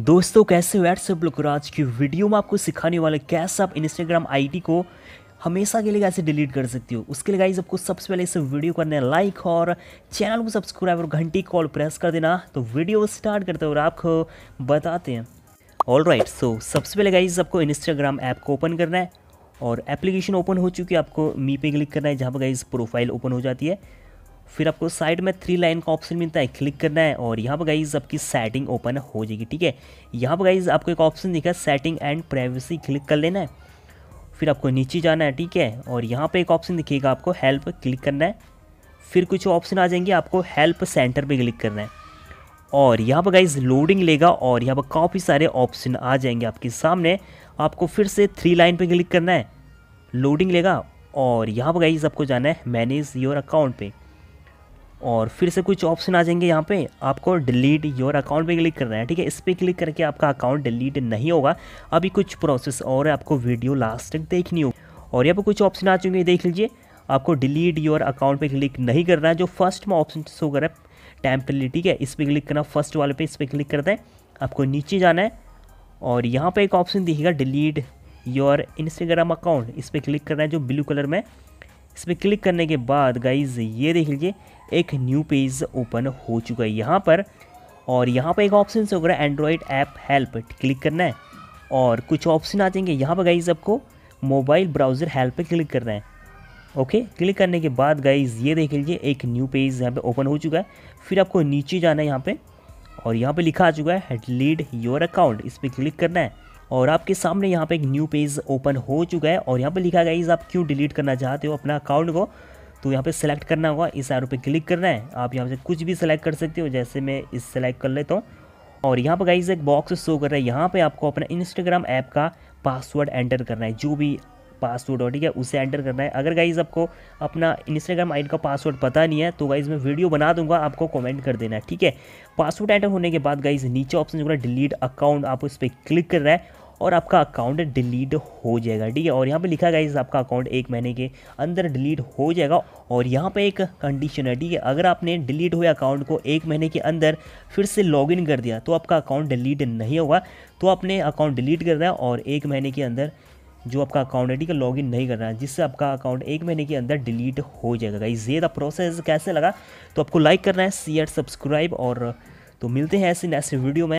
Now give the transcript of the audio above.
दोस्तों कैसे व्हाट्सएप यार लोग आज की वीडियो में आपको सिखाने वाला कैसे आप इंस्टाग्राम आईडी को हमेशा के लिए कैसे डिलीट कर सकती हो उसके लिए गाइज आपको सबसे पहले इस वीडियो करना है लाइक और चैनल को सब्सक्राइब और घंटी कॉल प्रेस कर देना तो वीडियो स्टार्ट करते हो और आपको बताते हैं ऑल राइट सो सबसे पहले गाइज आपको इंस्टाग्राम ऐप को ओपन करना है और एप्लीकेशन ओपन हो चुकी है आपको मी पे क्लिक करना है जहाँ पर गाइज प्रोफाइल ओपन हो जाती है फिर आपको साइड में थ्री लाइन का ऑप्शन मिलता है क्लिक करना है और यहाँ पर गाइज आपकी सेटिंग ओपन हो जाएगी ठीक है यहाँ पर गाइज आपको एक ऑप्शन दिखा सेटिंग एंड प्राइवेसी क्लिक कर लेना है फिर आपको नीचे जाना है ठीक है और यहाँ पे एक ऑप्शन दिखेगा आपको हेल्प क्लिक करना है फिर कुछ ऑप्शन आ जाएंगे आपको हेल्प सेंटर पर क्लिक करना है और यहाँ पर गाइज लोडिंग लेगा और यहाँ पर काफ़ी सारे ऑप्शन आ जाएंगे आपके सामने आपको फिर से थ्री लाइन पर क्लिक करना है लोडिंग लेगा और यहाँ पर गाइज आपको जाना है मैनेज योर अकाउंट पर और फिर से कुछ ऑप्शन आ जाएंगे यहाँ पे आपको डिलीट योर अकाउंट पे क्लिक करना है ठीक है इस पर क्लिक करके आपका अकाउंट डिलीट नहीं होगा अभी कुछ प्रोसेस और है आपको वीडियो लास्ट तक देखनी होगी और यहाँ पर कुछ ऑप्शन आ चुके हैं देख लीजिए आपको डिलीट योर अकाउंट पे क्लिक नहीं करना है जो फर्स्ट में ऑप्शन शो कर है टेम्परली ठीक है इस पर क्लिक करना फर्स्ट वाले पे इस पर क्लिक करते हैं आपको नीचे जाना है और यहाँ पर एक ऑप्शन दिखेगा डिलीट योर इंस्टाग्राम अकाउंट इस पर क्लिक करना है जो ब्लू कलर में इस पर क्लिक करने के बाद गाइज ये देख लीजिए एक न्यू पेज ओपन हो चुका है यहाँ पर और यहाँ पर एक ऑप्शन से हो है एंड्रॉयड ऐप हेल्प क्लिक करना है और कुछ ऑप्शन आ जाएंगे यहाँ पर गाइज आपको मोबाइल ब्राउज़र हेल्प पे क्लिक करना है ओके क्लिक करने के बाद गाइज ये देख लीजिए एक न्यू पेज यहाँ पे ओपन हो चुका है फिर आपको नीचे जाना है यहाँ पे और यहाँ पे लिखा आ चुका है लीड योर अकाउंट इस पर क्लिक करना है और आपके सामने यहाँ पे एक न्यू पेज ओपन हो चुका है और यहाँ पे लिखा गया आप क्यों डिलीट करना चाहते हो अपना अकाउंट को तो यहाँ पे सेलेक्ट करना होगा इस एरो पे क्लिक करना है आप यहाँ से कुछ भी सेलेक्ट कर सकते हो जैसे मैं इस सेलेक्ट कर लेता हूँ और यहाँ पर गाइज एक बॉक्स शो कर रहा है यहाँ पे आपको अपना इंस्टाग्राम ऐप का पासवर्ड एंटर करना है जो भी पासवर्ड हो ठीक है उसे एंटर करना है अगर गाइज़ आपको अपना इंस्टाग्राम आई का पासवर्ड पता नहीं है तो गाइज़ मैं वीडियो बना दूंगा आपको कमेंट कर देना है ठीक है पासवर्ड एंटर होने के बाद गाइज़ नीचे ऑप्शन जो है डिलीट अकाउंट आप उस पर क्लिक कर रहा है और आपका अकाउंट डिलीट हो जाएगा ठीक है और यहाँ पे लिखा गया इस आपका अकाउंट एक महीने के अंदर डिलीट हो जाएगा और यहाँ पे एक कंडीशन है ठीक है अगर आपने डिलीट हुए अकाउंट को एक महीने के अंदर फिर से लॉगिन कर दिया तो आपका अकाउंट डिलीट नहीं होगा तो आपने अकाउंट डिलीट करना है और एक महीने के अंदर जो आपका अकाउंट आई का लॉगिन नहीं करना है जिससे आपका अकाउंट एक महीने के अंदर डिलीट हो जाएगा गाइज ये था प्रोसेस कैसे लगा तो आपको लाइक करना है शेयर सब्सक्राइब और तो मिलते हैं ऐसे नेक्स्ट वीडियो में